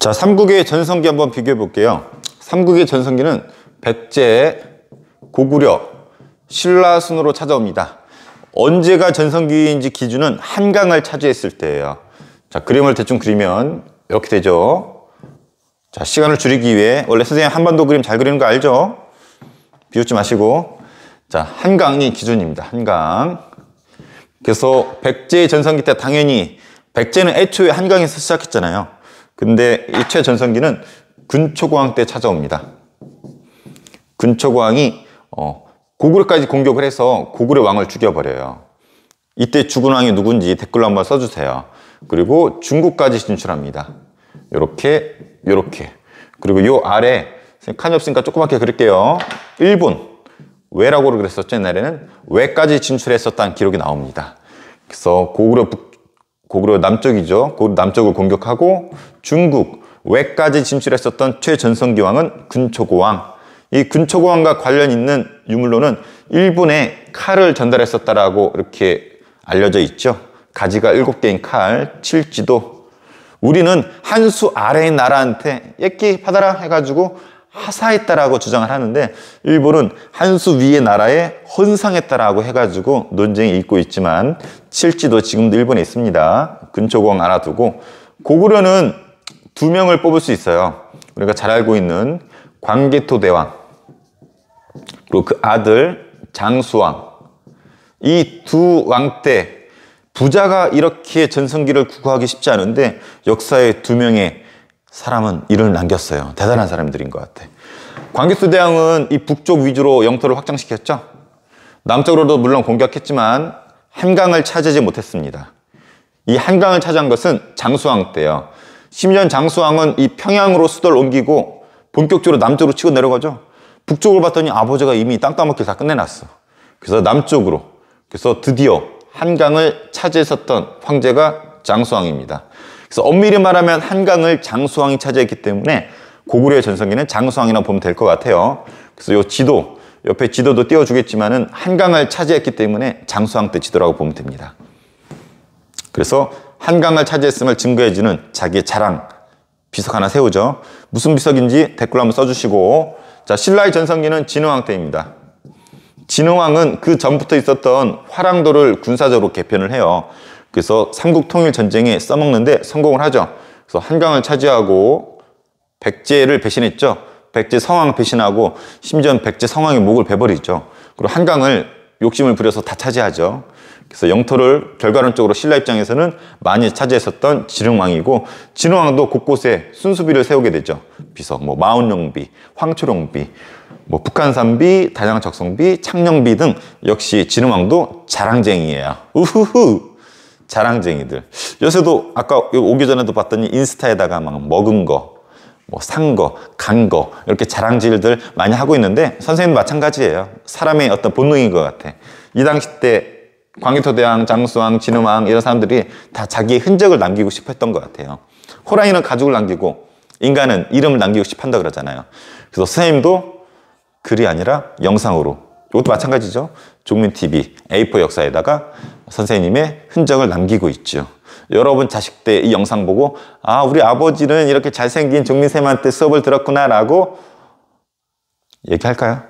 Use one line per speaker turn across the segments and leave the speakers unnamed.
자, 삼국의 전성기 한번 비교해 볼게요. 삼국의 전성기는 백제, 고구려, 신라 순으로 찾아옵니다. 언제가 전성기인지 기준은 한강을 차지했을 때예요. 자, 그림을 대충 그리면 이렇게 되죠. 자, 시간을 줄이기 위해 원래 선생님 한반도 그림 잘 그리는 거 알죠? 비웃지 마시고 자, 한강이 기준입니다. 한강. 그래서 백제 전성기 때 당연히 백제는 애초에 한강에서 시작했잖아요. 근데 일체 전성기는 근초고왕때 찾아옵니다. 근초고왕이 어, 고구려까지 공격을 해서 고구려 왕을 죽여버려요. 이때 죽은 왕이 누군지 댓글로 한번 써주세요. 그리고 중국까지 진출합니다. 요렇게, 요렇게. 그리고 요 아래, 칸이 없으니까 조그맣게 그릴게요. 일본. 왜라고 그랬었죠? 옛날에는 왜까지 진출했었다는 기록이 나옵니다. 그래서 고구려 북 고구려 남쪽이죠. 고구려 남쪽을 공격하고 중국 외까지 진출했었던 최전성기 왕은 군초고 왕. 이 군초고 왕과 관련 있는 유물로는 일본에 칼을 전달했었다라고 이렇게 알려져 있죠. 가지가 일곱 개인 칼, 칠지도. 우리는 한수아래의 나라한테 예끼 받아라 해가지고 하사했다라고 주장을 하는데 일본은 한수 위의 나라에 헌상했다라고 해가지고 논쟁이 있고 있지만 칠지도 지금도 일본에 있습니다. 근초공 알아 두고 고구려는 두 명을 뽑을 수 있어요. 우리가 잘 알고 있는 광개토 대왕 그리고 그 아들 장수왕 이 두 왕 때 부자가 이렇게 전성기를 구하기 쉽지 않은데 역사에두 명의 사람은 이를 남겼어요. 대단한 사람들인 것 같아. 광개수 대왕은 이 북쪽 위주로 영토를 확장시켰죠. 남쪽으로도 물론 공격했지만 한강을 차지지 하 못했습니다. 이 한강을 차지한 것은 장수왕 때요. 심지어 장수왕은 이 평양으로 수도를 옮기고 본격적으로 남쪽으로 치고 내려가죠. 북쪽을 봤더니 아버지가 이미 땅 따먹기를 다 끝내놨어. 그래서 남쪽으로. 그래서 드디어 한강을 차지했었던 황제가 장수왕입니다. 그래서 엄밀히 말하면 한강을 장수왕이 차지했기 때문에 고구려의 전성기는 장수왕이라고 보면 될 것 같아요. 그래서 요 지도, 옆에 지도도 띄워주겠지만은 한강을 차지했기 때문에 장수왕 때 지도라고 보면 됩니다. 그래서 한강을 차지했음을 증거해주는 자기의 자랑, 비석 하나 세우죠. 무슨 비석인지 댓글 한번 써주시고 자 신라의 전성기는 진흥왕 때입니다. 진흥왕은 그 전부터 있었던 화랑도를 군사적으로 개편을 해요. 그래서 삼국 통일 전쟁에 써먹는데 성공을 하죠. 그래서 한강을 차지하고 백제를 배신했죠. 백제 성왕 배신하고 심지어 백제 성왕의 목을 베버리죠. 그리고 한강을 욕심을 부려서 다 차지하죠. 그래서 영토를 결과론적으로 신라 입장에서는 많이 차지했었던 진흥왕이고 진흥왕도 곳곳에 순수비를 세우게 되죠. 비서뭐 마운룡비, 황초룡비, 뭐 북한산비, 단양적성비, 창녕비 등 역시 진흥왕도 자랑쟁이에요. 우후후! 자랑쟁이들. 요새도 아까 오기 전에도 봤더니 인스타에다가 막 먹은 거, 뭐 산 거, 간 거, 이렇게 자랑질들 많이 하고 있는데 선생님 마찬가지예요. 사람의 어떤 본능인 것 같아. 이 당시 때광희토대왕 장수왕, 진우왕 이런 사람들이 다 자기의 흔적을 남기고 싶었던것 같아요. 호랑이는 가죽을 남기고 인간은 이름을 남기고 싶어 한다 그러잖아요. 그래서 선생님도 글이 아니라 영상으로 이것도 마찬가지죠. 종민TV A4 역사에다가 선생님의 흔적을 남기고 있죠. 여러분 자식 때 이 영상 보고 아 우리 아버지는 이렇게 잘생긴 종민쌤한테 수업을 들었구나 라고 얘기할까요?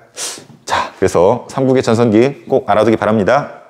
자 그래서 삼국의 전성기 꼭 알아두기 바랍니다.